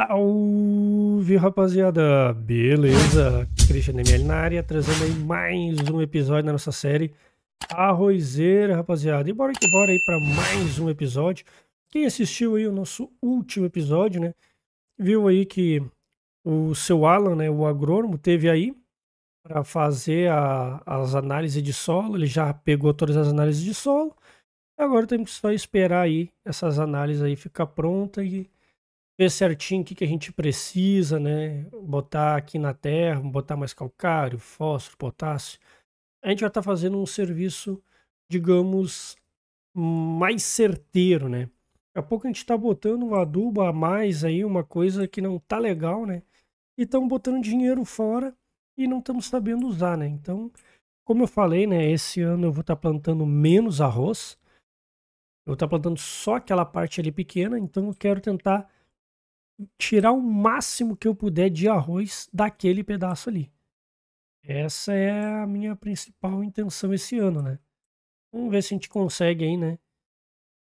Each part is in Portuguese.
Salve rapaziada, beleza? Christian ML na área, trazendo aí mais um episódio da nossa série Arrozeira, rapaziada. E bora que bora aí para mais um episódio. Quem assistiu aí o nosso último episódio, né? Viu aí que o seu Alan, né, o agrônomo, teve aí para fazer a, as análises de solo. Ele já pegou todas as análises de solo. Agora temos que só esperar aí essas análises aí ficar pronta e ver certinho o que, que a gente precisa, né? Botar aqui na terra, botar mais calcário, fósforo, potássio. A gente já está fazendo um serviço, digamos, mais certeiro, né? Daqui a pouco a gente está botando um adubo a mais aí, uma coisa que não tá legal, né? E estamos botando dinheiro fora e não estamos sabendo usar, né? Então, como eu falei, né? Esse ano eu vou estar tá plantando menos arroz. Eu vou estar tá plantando só aquela parte ali pequena, então eu quero tentar tirar o máximo que eu puder de arroz daquele pedaço ali. Essa é a minha principal intenção esse ano, né? Vamos ver se a gente consegue aí, né?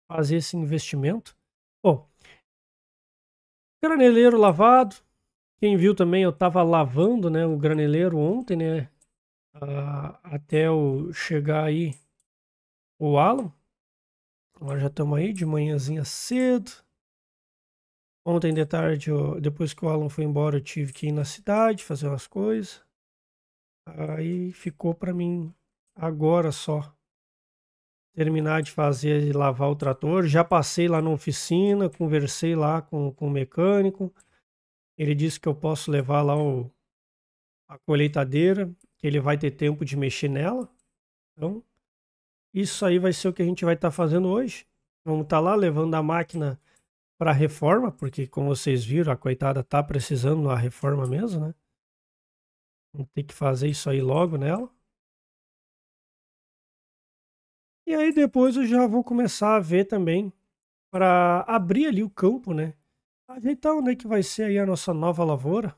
Fazer esse investimento. Bom, graneleiro lavado. Quem viu também, eu estava lavando, né, o graneleiro ontem, né? Uh, até eu chegar aí o Alan. Nós já estamos aí de manhãzinha cedo. Ontem de tarde, eu, depois que o Alan foi embora, eu tive que ir na cidade fazer umas coisas. Aí ficou para mim agora só terminar de fazer e lavar o trator. Já passei lá na oficina, conversei lá com, com o mecânico. Ele disse que eu posso levar lá o, a colheitadeira, que ele vai ter tempo de mexer nela. Então, isso aí vai ser o que a gente vai estar tá fazendo hoje. Vamos estar tá lá levando a máquina para a reforma, porque como vocês viram, a coitada tá precisando da reforma mesmo, né? Vamos ter que fazer isso aí logo nela. E aí depois eu já vou começar a ver também para abrir ali o campo, né? Ajeitar onde é que vai ser aí a nossa nova lavoura.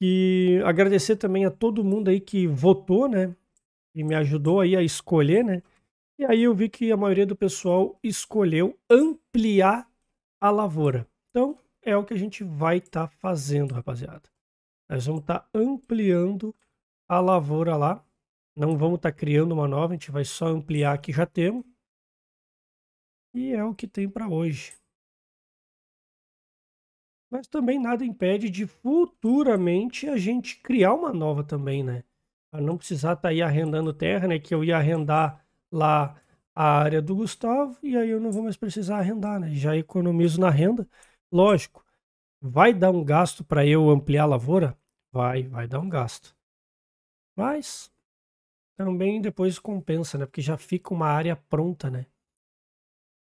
E agradecer também a todo mundo aí que votou, né? E me ajudou aí a escolher, né? E aí eu vi que a maioria do pessoal escolheu ampliar a lavoura. Então é o que a gente vai estar tá fazendo, rapaziada. Nós vamos estar tá ampliando a lavoura lá. Não vamos estar tá criando uma nova, a gente vai só ampliar a que já temos. E é o que tem para hoje. Mas também nada impede de futuramente a gente criar uma nova também, né? Para não precisar estar tá aí arrendando terra, né? Que eu ia arrendar lá a área do Gustavo e aí eu não vou mais precisar arrendar, né? Já economizo na renda. Lógico, vai dar um gasto para eu ampliar a lavoura? Vai, vai dar um gasto. Mas também depois compensa, né? Porque já fica uma área pronta, né?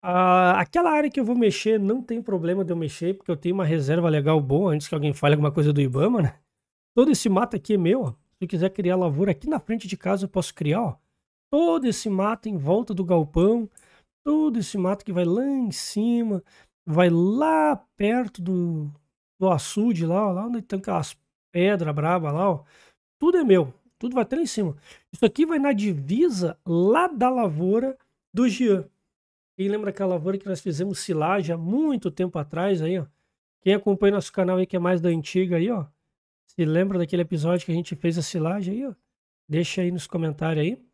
Ah, aquela área que eu vou mexer, não tem problema de eu mexer, porque eu tenho uma reserva legal boa, antes que alguém fale alguma coisa do Ibama, né? Todo esse mato aqui é meu, ó. Se eu quiser criar lavoura aqui na frente de casa, eu posso criar, ó todo esse mato em volta do galpão, todo esse mato que vai lá em cima, vai lá perto do, do açude, lá, lá onde tem aquelas pedras bravas lá, ó. tudo é meu, tudo vai até lá em cima. Isso aqui vai na divisa lá da lavoura do Jean. Quem lembra aquela lavoura que nós fizemos silagem há muito tempo atrás aí, ó? Quem acompanha nosso canal aí que é mais da antiga aí, ó, se lembra daquele episódio que a gente fez a silagem aí, ó? Deixa aí nos comentários aí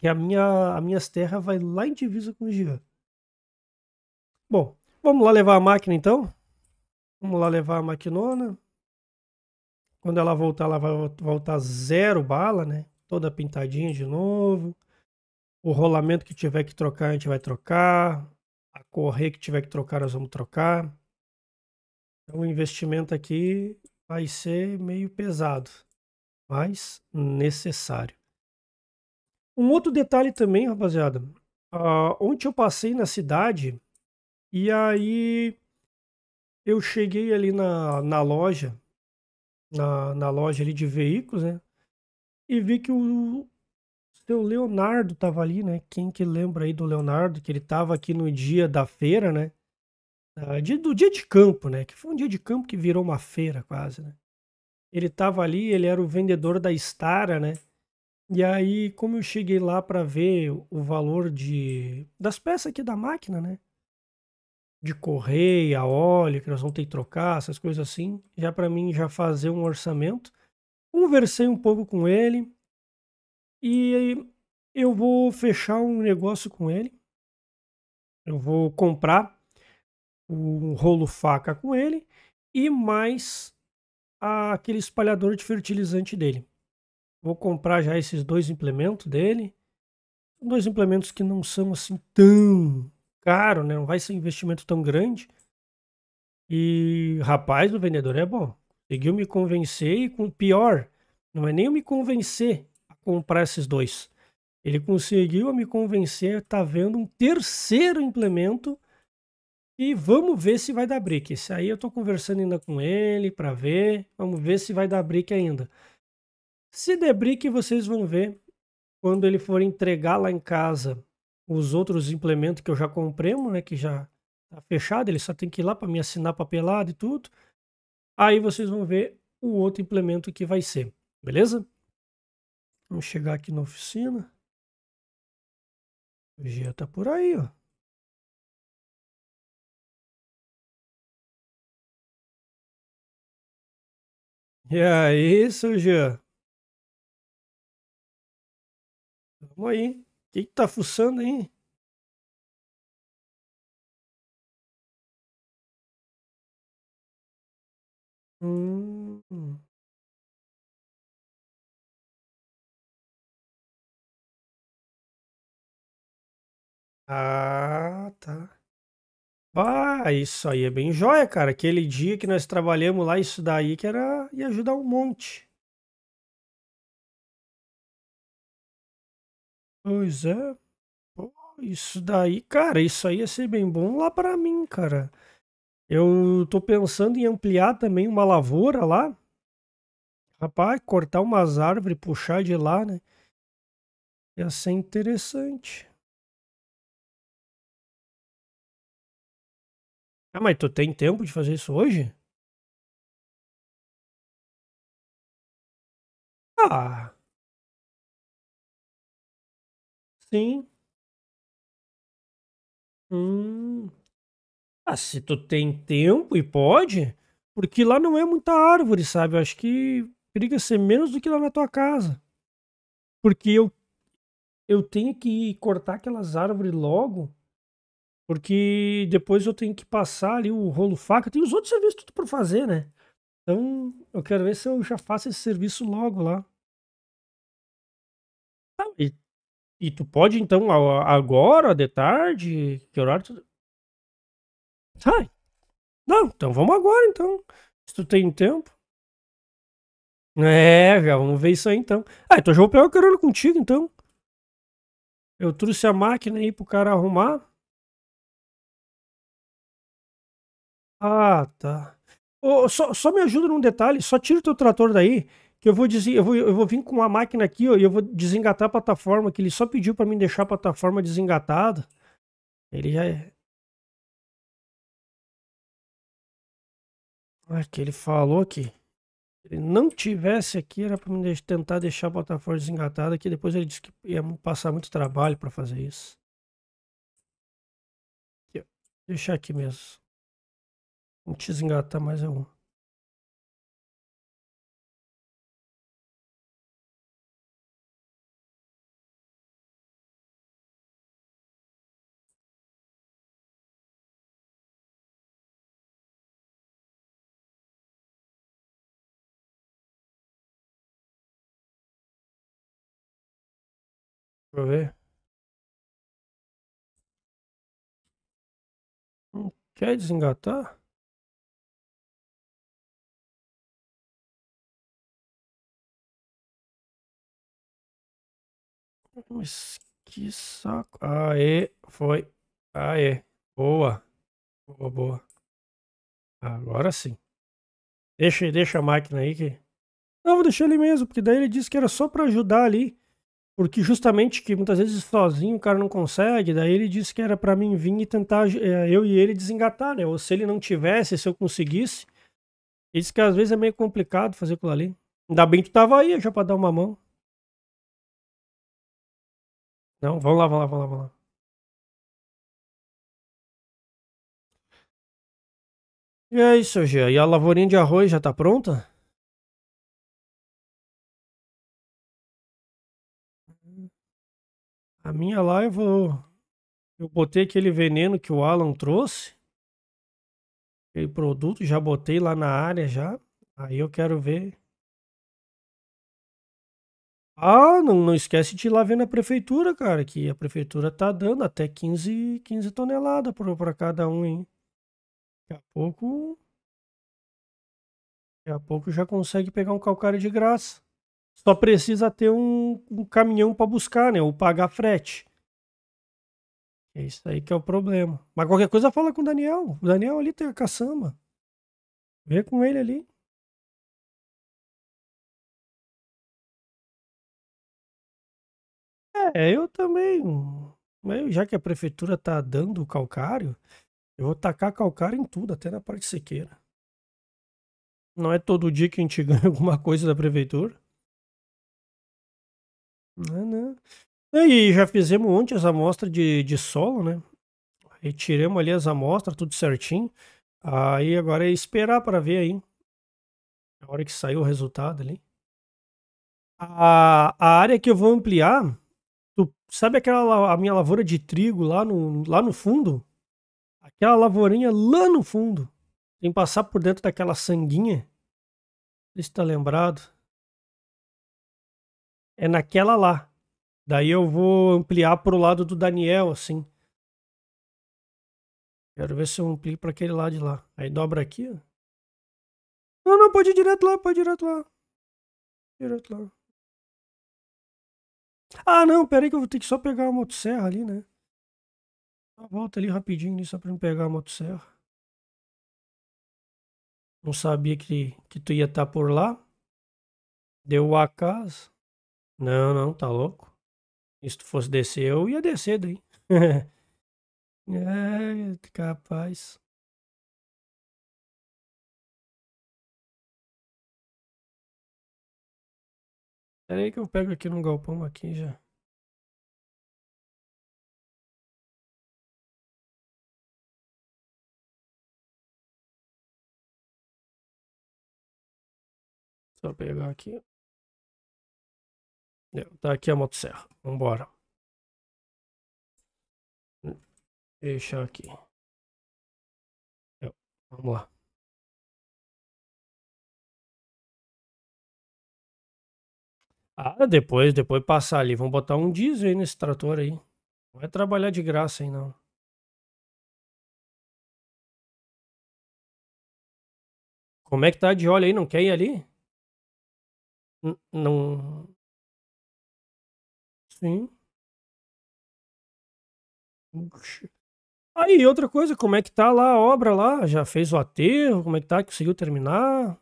que a minha, a minhas terras vai lá em divisa com o Jean. Bom, vamos lá levar a máquina então? Vamos lá levar a maquinona. Quando ela voltar, ela vai voltar zero bala, né? Toda pintadinha de novo. O rolamento que tiver que trocar, a gente vai trocar. A correr que tiver que trocar, nós vamos trocar. Então, o investimento aqui vai ser meio pesado, mas necessário. Um outro detalhe também, rapaziada. Uh, ah, ontem eu passei na cidade e aí eu cheguei ali na, na loja, na, na loja ali de veículos, né? E vi que o seu Leonardo tava ali, né? Quem que lembra aí do Leonardo, que ele tava aqui no dia da feira, né? Uh, de, do dia de campo, né? Que foi um dia de campo que virou uma feira quase, né? Ele tava ali, ele era o vendedor da Stara, né? E aí, como eu cheguei lá para ver o valor de das peças aqui da máquina, né? De correia, óleo, que nós vamos ter que trocar, essas coisas assim, já para mim já fazer um orçamento. Conversei um pouco com ele e eu vou fechar um negócio com ele. Eu vou comprar um rolo faca com ele e mais aquele espalhador de fertilizante dele. Vou comprar já esses dois implementos dele. São dois implementos que não são assim tão caro, né? Não vai ser um investimento tão grande. E rapaz, o vendedor é bom. Conseguiu me convencer e com pior, não é nem eu me convencer a comprar esses dois. Ele conseguiu me convencer, tá vendo um terceiro implemento e vamos ver se vai dar brick. Esse aí eu tô conversando ainda com ele para ver, vamos ver se vai dar brick ainda. Se que vocês vão ver quando ele for entregar lá em casa os outros implementos que eu já comprei, né? Que já tá fechado, ele só tem que ir lá para me assinar papelado e tudo. Aí vocês vão ver o outro implemento que vai ser, beleza? Vamos chegar aqui na oficina. O Gia tá por aí, ó. E aí, seu Jean? Vamos aí. Quem que tá fuçando aí? Hum. Ah, tá. Ah, isso aí é bem jóia, cara. Aquele dia que nós trabalhamos lá, isso daí que era ia ajudar um monte. Pois é. Isso daí, cara, isso aí ia ser bem bom lá pra mim, cara. Eu tô pensando em ampliar também uma lavoura lá. Rapaz, cortar umas árvores, puxar de lá, né? Ia ser interessante. Ah, mas tu tem tempo de fazer isso hoje? Ah. Sim. Hum. Ah, se tu tem tempo e pode, porque lá não é muita árvore, sabe? Eu acho que periga ser menos do que lá na tua casa. Porque eu, eu tenho que cortar aquelas árvores logo, porque depois eu tenho que passar ali o rolo faca. Tem os outros serviços tudo pra fazer, né? Então eu quero ver se eu já faço esse serviço logo lá. Ah, e e tu pode, então, agora, de tarde? Que horário tu... Sai. Não, então vamos agora, então. Se tu tem tempo. É, já vamos ver isso aí, então. Ah, então já vou pegar o carona contigo, então. Eu trouxe a máquina aí pro cara arrumar. Ah, tá. Oh, só, só me ajuda num detalhe, só tira o teu trator daí que eu vou dizer, eu vou, eu vou vir com uma máquina aqui, ó, e eu vou desengatar a plataforma, que ele só pediu para mim deixar a plataforma desengatada. Ele já é. Ah, que ele falou que se ele não tivesse aqui, era para me tentar deixar a plataforma desengatada, que depois ele disse que ia passar muito trabalho para fazer isso. Aqui, Deixar aqui mesmo. Vamos desengatar mais um. Deixa eu ver. Não quer desengatar? Mas que saco. Aê, foi. Aê. Boa. Boa, boa. Agora sim. Deixa, deixa a máquina aí que. Não, vou deixar ele mesmo, porque daí ele disse que era só para ajudar ali porque justamente que muitas vezes sozinho o cara não consegue, daí ele disse que era para mim vir e tentar é, eu e ele desengatar, né? Ou se ele não tivesse, se eu conseguisse. Ele disse que às vezes é meio complicado fazer aquilo ali. Ainda bem que tu tava aí já pra dar uma mão. Não, vamos lá, vamos lá, vamos lá, vamos lá. E é isso, Gia. E a lavourinha de arroz já tá pronta? A minha lá eu vou. Eu botei aquele veneno que o Alan trouxe. Aquele produto, já botei lá na área já. Aí eu quero ver. Ah, não, não esquece de ir lá ver na prefeitura, cara, que a prefeitura tá dando até 15, 15 toneladas para cada um, hein? Daqui a pouco. Daqui a pouco já consegue pegar um calcário de graça. Só precisa ter um, um caminhão para buscar, né? Ou pagar frete. É isso aí que é o problema. Mas qualquer coisa fala com o Daniel. O Daniel ali tem tá a caçamba. Vê com ele ali. É, eu também. Hum, já que a prefeitura tá dando calcário, eu vou tacar calcário em tudo, até na parte sequeira. Não é todo dia que a gente ganha alguma coisa da prefeitura. Não, né, não. Né. E já fizemos ontem as amostras de, de solo, né? Retiramos ali as amostras, tudo certinho. Aí agora é esperar para ver aí. A hora que sair o resultado ali. A, a área que eu vou ampliar, tu, sabe aquela a minha lavoura de trigo lá no, lá no fundo? Aquela lavourinha lá no fundo. Tem que passar por dentro daquela sanguinha. Não sei se tá lembrado é naquela lá. Daí eu vou ampliar para o lado do Daniel, assim. Quero ver se eu amplio para aquele lado de lá. Aí dobra aqui, ó. Não, não, pode ir direto lá, pode ir direto lá. Direto lá. Ah, não, pera aí que eu vou ter que só pegar a motosserra ali, né? Volta ali rapidinho só pra me pegar a motosserra. Não sabia que, que tu ia estar tá por lá. Deu o acaso. Não, não, tá louco. E se tu fosse descer, eu ia descer daí. é, capaz. Pera aí que eu pego aqui no galpão aqui já. Só pegar aqui. É, tá aqui a motosserra. Vambora. Deixa aqui. É, vamos lá. Ah, depois, depois passar ali. Vamos botar um diesel aí nesse trator aí. Não vai é trabalhar de graça aí, não. Como é que tá de óleo aí? Não quer ir ali? N não, Sim. Aí, outra coisa, como é que tá lá a obra lá? Já fez o aterro? Como é que tá? Conseguiu terminar?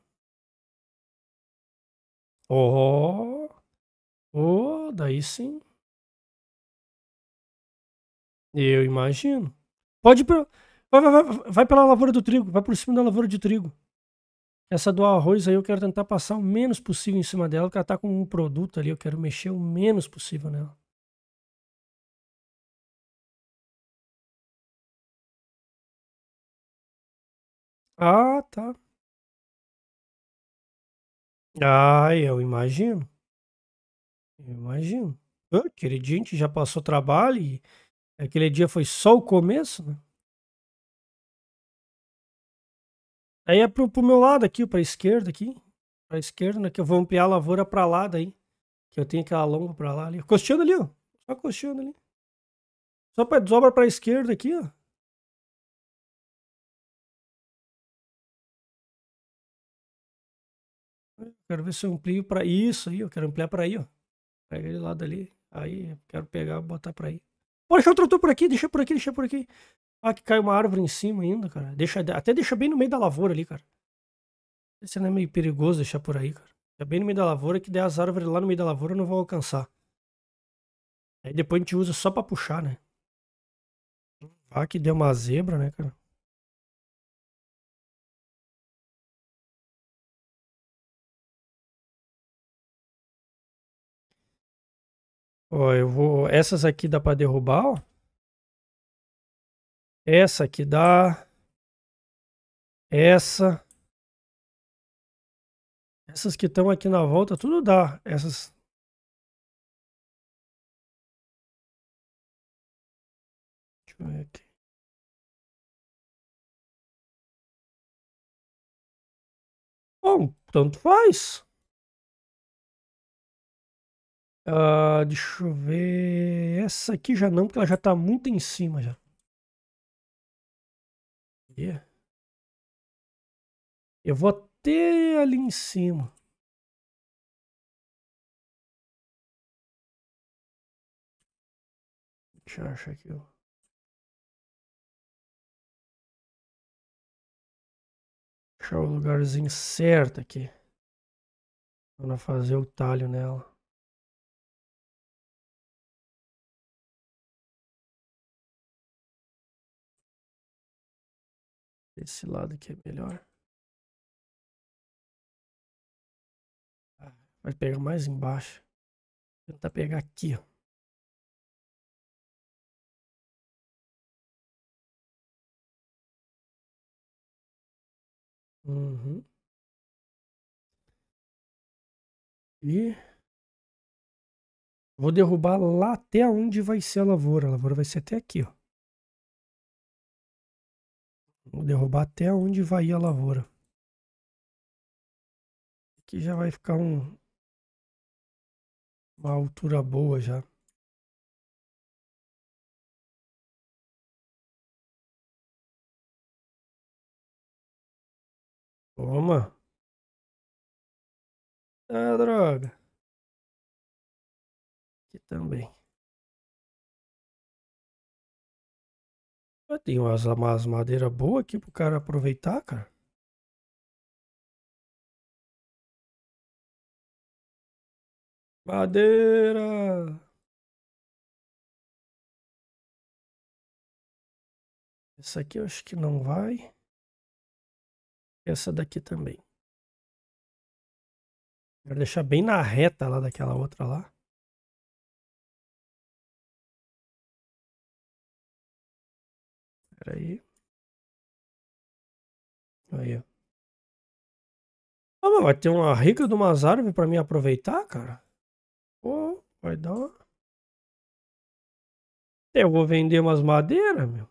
Oh, oh, daí sim. Eu imagino. Pode ir pra... vai, vai, vai, vai pela lavoura do trigo, vai por cima da lavoura de trigo. Essa do arroz aí eu quero tentar passar o menos possível em cima dela, porque ela tá com um produto ali, eu quero mexer o menos possível nela. Ah, tá. Ah, eu imagino. Eu imagino. Aquele dia a gente já passou trabalho e aquele dia foi só o começo, né? Aí é pro, pro meu lado aqui, pra esquerda aqui. Pra esquerda, né? Que eu vou ampliar a lavoura pra lá daí. Que eu tenho aquela longa pra lá ali. Costeando ali, ó. Só costeando ali. Só pra, desobra pra esquerda aqui, ó. Quero ver se eu amplio pra isso aí, eu quero ampliar pra aí, ó. Pega ele lado ali. Aí, quero pegar, botar pra aí. Pode deixar é o trator por aqui, deixa por aqui, deixa por aqui. Ah, que caiu uma árvore em cima ainda, cara. Deixa, até deixa bem no meio da lavoura ali, cara. Isso não é meio perigoso deixar por aí, cara. Deixa bem no meio da lavoura que der as árvores lá no meio da lavoura não vão alcançar. Aí depois a gente usa só pra puxar, né? Ah, que deu uma zebra, né, cara? Ó, eu vou. Essas aqui dá pra derrubar, ó. Essa aqui dá. Essa. Essas que estão aqui na volta, tudo dá. Essas. Deixa eu ver aqui. Bom, tanto faz. Uh, deixa eu ver. Essa aqui já não, porque ela já está muito em cima já aqui. Eu vou até ali em cima. Deixa eu achar aqui, ó. Deixar o lugarzinho certo aqui. Para fazer o talho nela. Esse lado aqui é melhor. Ah, vai pegar mais embaixo. Tentar pegar aqui, ó. Uhum. E vou derrubar lá até onde vai ser a lavoura. A lavoura vai ser até aqui, ó. Vou derrubar até onde vai a lavoura. Aqui já vai ficar um, uma altura boa já. Toma. Ah, droga. Aqui também. Tem umas, umas madeiras boas aqui pro cara aproveitar, cara. Madeira! Essa aqui eu acho que não vai. Essa daqui também. Quero deixar bem na reta lá daquela outra lá. Espera aí. Aí, ó. Ah, mas vai ter uma rica de umas árvores pra mim aproveitar, cara? Pô, vai dar uma... Eu vou vender umas madeiras, meu.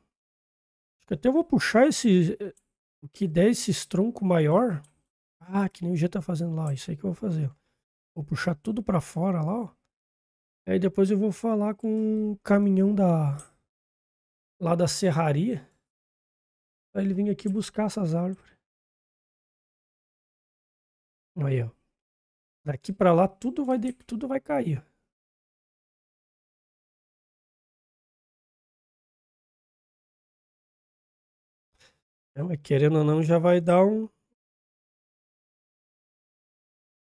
Acho que até eu vou puxar esse... Eh, o que der esses troncos maior. Ah, que nem o G tá fazendo lá. Isso aí que eu vou fazer. Vou puxar tudo pra fora lá, ó. Aí depois eu vou falar com o caminhão da lá da serraria pra ele vir aqui buscar essas árvores. Aí, ó. Daqui pra lá tudo vai, de... tudo vai cair. É, mas querendo ou não, já vai dar um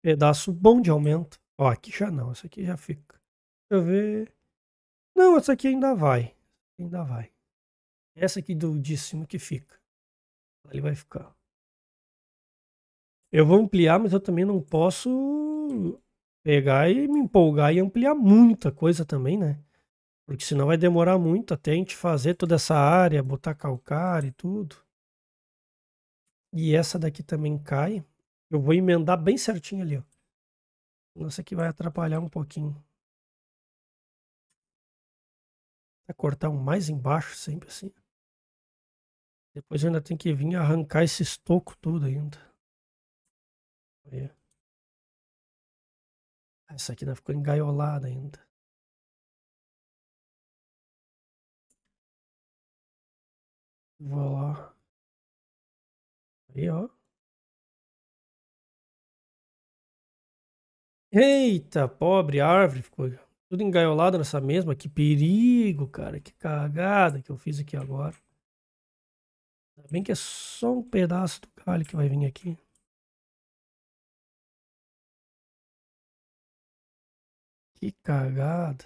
pedaço bom de aumento. Ó, aqui já não, essa aqui já fica. Deixa eu ver. Não, essa aqui ainda vai. Ainda vai. Essa aqui do de que fica. Ali vai ficar. Eu vou ampliar, mas eu também não posso pegar e me empolgar e ampliar muita coisa também, né? Porque senão vai demorar muito até a gente fazer toda essa área, botar calcário e tudo. E essa daqui também cai. Eu vou emendar bem certinho ali, ó. Nossa, aqui vai atrapalhar um pouquinho. Vai cortar um mais embaixo, sempre assim. Depois ainda tem que vir arrancar esse estoco tudo ainda. Aí. Essa aqui ainda ficou engaiolada ainda. Vou lá. Aí, ó. Eita, pobre árvore. Ficou tudo engaiolado nessa mesma. Que perigo, cara. Que cagada que eu fiz aqui agora. Bem que é só um pedaço do galho que vai vir aqui. Que cagada.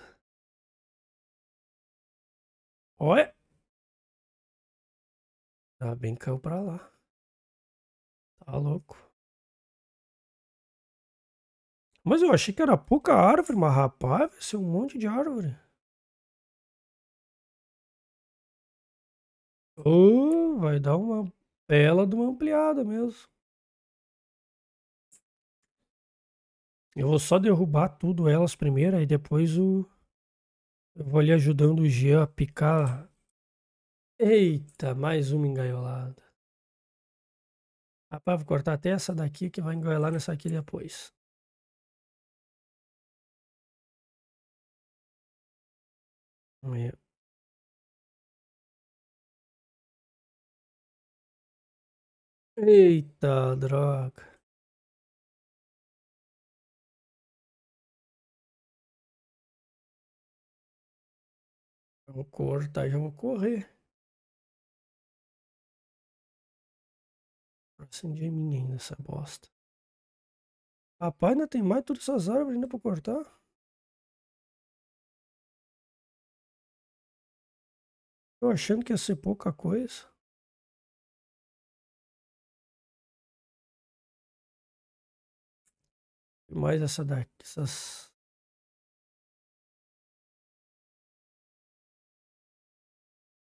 Olha. Tá bem que caiu pra lá. Tá louco. Mas eu achei que era pouca árvore, mas rapaz, vai ser um monte de árvore. vai dar uma bela de uma ampliada mesmo. Eu vou só derrubar tudo elas primeiro, aí depois o... eu vou ali ajudando o Jean a picar. Eita, mais uma engaiolada. Rapaz, vou cortar até essa daqui que vai engaiolar nessa aqui depois. Vamos Eita, droga. Eu vou cortar, já vou correr. Acendi a minha ainda essa bosta. Rapaz, ainda tem mais todas essas árvores ainda pra cortar. Eu achando que ia ser pouca coisa. mais essa daqui, essas...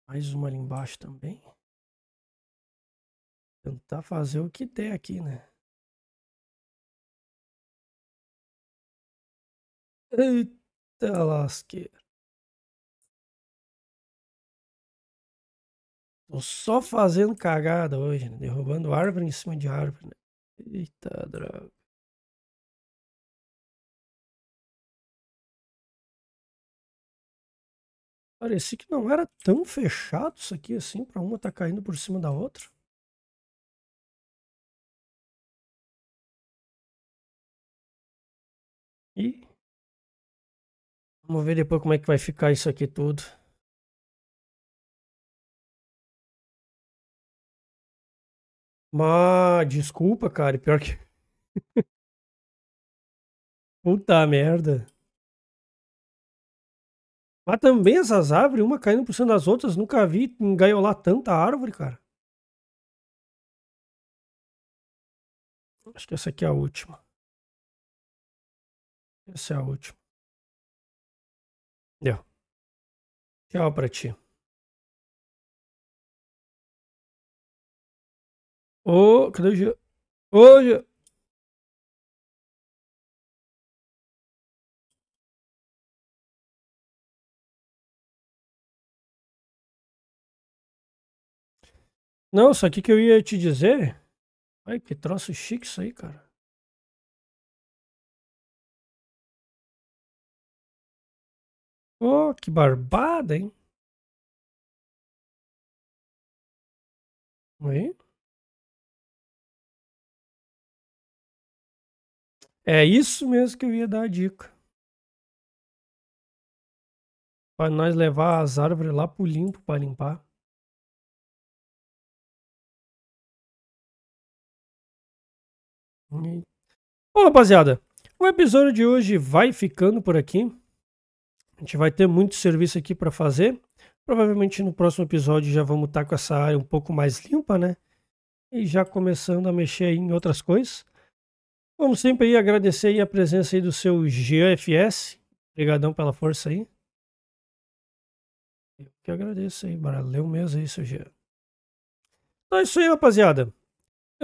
Mais uma ali embaixo também. Tentar fazer o que der aqui, né? Eita lasqueira. Tô só fazendo cagada hoje, né? Derrubando árvore em cima de árvore, né? Eita droga. Parecia que não era tão fechado isso aqui assim, para uma tá caindo por cima da outra. E vamos ver depois como é que vai ficar isso aqui tudo. Mas desculpa, cara, pior que Puta merda. Mas também essas árvores, uma caindo por cima das outras, nunca vi engaiolar tanta árvore, cara. Acho que essa aqui é a última. Essa é a última. Deu. Tchau pra ti. Ô, oh, cadê o Gio? Ô, Jean! Não, só que que eu ia te dizer. Ai, que troço chique isso aí, cara. Oh, que barbada, hein? Aí. É isso mesmo que eu ia dar a dica. Para nós levar as árvores lá pro limpo para limpar. Bom, rapaziada, o episódio de hoje vai ficando por aqui. A gente vai ter muito serviço aqui para fazer. Provavelmente no próximo episódio já vamos estar tá com essa área um pouco mais limpa, né? E já começando a mexer em outras coisas. Como sempre aí, agradecer aí a presença aí do seu GFS. Obrigadão pela força aí. Eu que agradeço aí, valeu mesmo aí, seu Jean. Então é isso aí, rapaziada.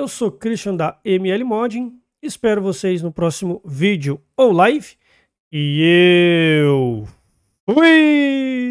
Eu sou Christian da ML Modding, espero vocês no próximo vídeo ou live. E eu fui!